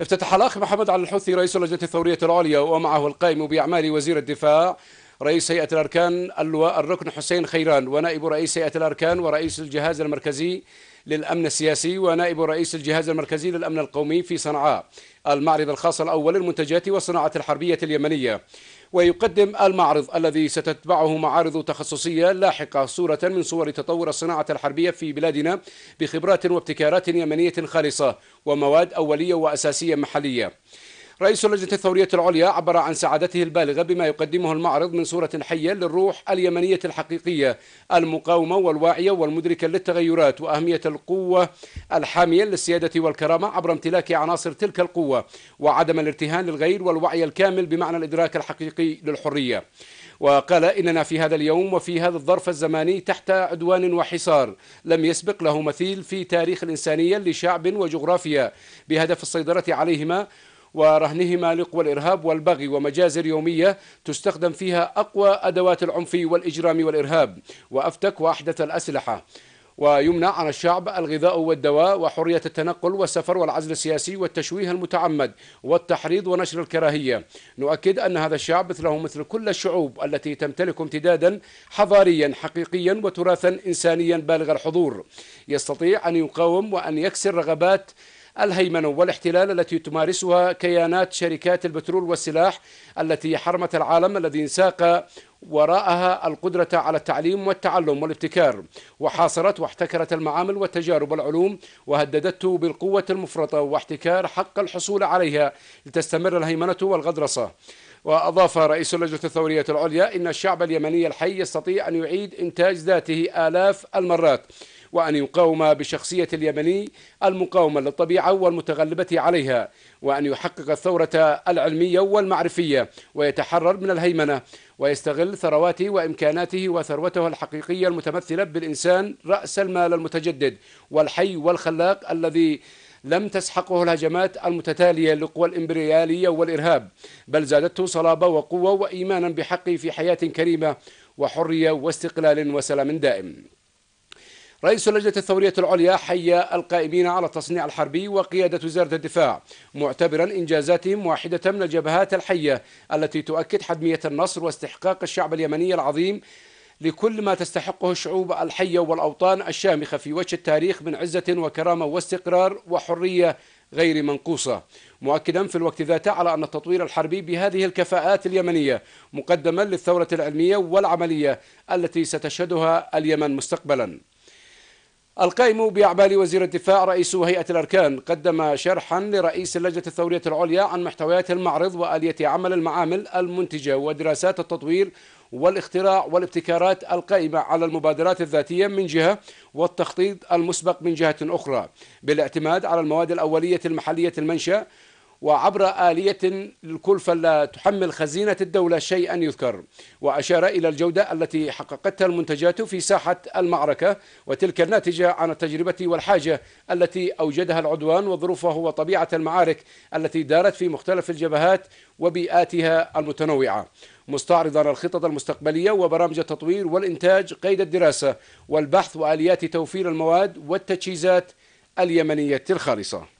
افتتح الأخ محمد على الحوثي رئيس اللجنة الثورية العليا ومعه القائم بأعمال وزير الدفاع رئيس هيئة الأركان اللواء الركن حسين خيران ونائب رئيس هيئة الأركان ورئيس الجهاز المركزي للأمن السياسي ونائب رئيس الجهاز المركزي للأمن القومي في صنعاء المعرض الخاص الأول للمنتجات والصناعة الحربية اليمنية ويقدم المعرض الذي ستتبعه معارض تخصصية لاحقة صورة من صور تطور الصناعة الحربية في بلادنا بخبرات وابتكارات يمنية خالصة ومواد أولية وأساسية محلية رئيس اللجنة الثورية العليا عبر عن سعادته البالغة بما يقدمه المعرض من صورة حية للروح اليمنية الحقيقية المقاومة والواعية والمدركة للتغيرات وأهمية القوة الحامية للسيادة والكرامة عبر امتلاك عناصر تلك القوة وعدم الارتهان للغير والوعي الكامل بمعنى الإدراك الحقيقي للحرية وقال إننا في هذا اليوم وفي هذا الظرف الزماني تحت عدوان وحصار لم يسبق له مثيل في تاريخ الإنسانية لشعب وجغرافيا بهدف السيطرة عليهما ورهنهما لقوى الإرهاب والبغي ومجازر يومية تستخدم فيها أقوى أدوات العنف والإجرام والإرهاب وأفتك وأحدث الأسلحة ويمنع عن الشعب الغذاء والدواء وحرية التنقل والسفر والعزل السياسي والتشويه المتعمد والتحريض ونشر الكراهية نؤكد أن هذا الشعب مثله مثل كل الشعوب التي تمتلك امتدادا حضاريا حقيقيا وتراثا إنسانيا بالغ الحضور يستطيع أن يقاوم وأن يكسر رغبات الهيمنة والاحتلال التي تمارسها كيانات شركات البترول والسلاح التي حرمت العالم الذي انساق وراءها القدرة على التعليم والتعلم والابتكار وحاصرت واحتكرت المعامل والتجارب والعلوم وهددته بالقوة المفرطة واحتكار حق الحصول عليها لتستمر الهيمنة والغدرسة وأضاف رئيس اللجنة الثورية العليا إن الشعب اليمني الحي يستطيع أن يعيد إنتاج ذاته آلاف المرات وأن يقاوم بشخصية اليمني المقاومة للطبيعة والمتغلبة عليها وأن يحقق الثورة العلمية والمعرفية ويتحرر من الهيمنة ويستغل ثرواته وإمكاناته وثروته الحقيقية المتمثلة بالإنسان رأس المال المتجدد والحي والخلاق الذي لم تسحقه الهجمات المتتالية لقوى الإمبريالية والإرهاب بل زادته صلابة وقوة وإيمانا بحقه في حياة كريمة وحرية واستقلال وسلام دائم رئيس اللجنة الثورية العليا حي القائمين على التصنيع الحربي وقيادة وزارة الدفاع معتبرا إنجازاتهم واحدة من الجبهات الحية التي تؤكد حدمية النصر واستحقاق الشعب اليمني العظيم لكل ما تستحقه الشعوب الحية والأوطان الشامخة في وجه التاريخ من عزة وكرامة واستقرار وحرية غير منقوصة مؤكدا في الوقت ذاته على أن التطوير الحربي بهذه الكفاءات اليمنية مقدما للثورة العلمية والعملية التي ستشهدها اليمن مستقبلا القائم بأعمال وزير الدفاع رئيس هيئة الأركان قدم شرحا لرئيس اللجنة الثورية العليا عن محتويات المعرض وآلية عمل المعامل المنتجة ودراسات التطوير والاختراع والابتكارات القائمة على المبادرات الذاتية من جهة والتخطيط المسبق من جهة أخرى بالاعتماد على المواد الأولية المحلية المنشأ وعبر آلية للكلفة لا تحمل خزينة الدولة شيئا يذكر وأشار إلى الجودة التي حققتها المنتجات في ساحة المعركة وتلك الناتجة عن التجربة والحاجة التي أوجدها العدوان وظروفه وطبيعة المعارك التي دارت في مختلف الجبهات وبيئاتها المتنوعة مستعرضا الخطط المستقبلية وبرامج التطوير والإنتاج قيد الدراسة والبحث وآليات توفير المواد والتجهيزات اليمنية الخالصة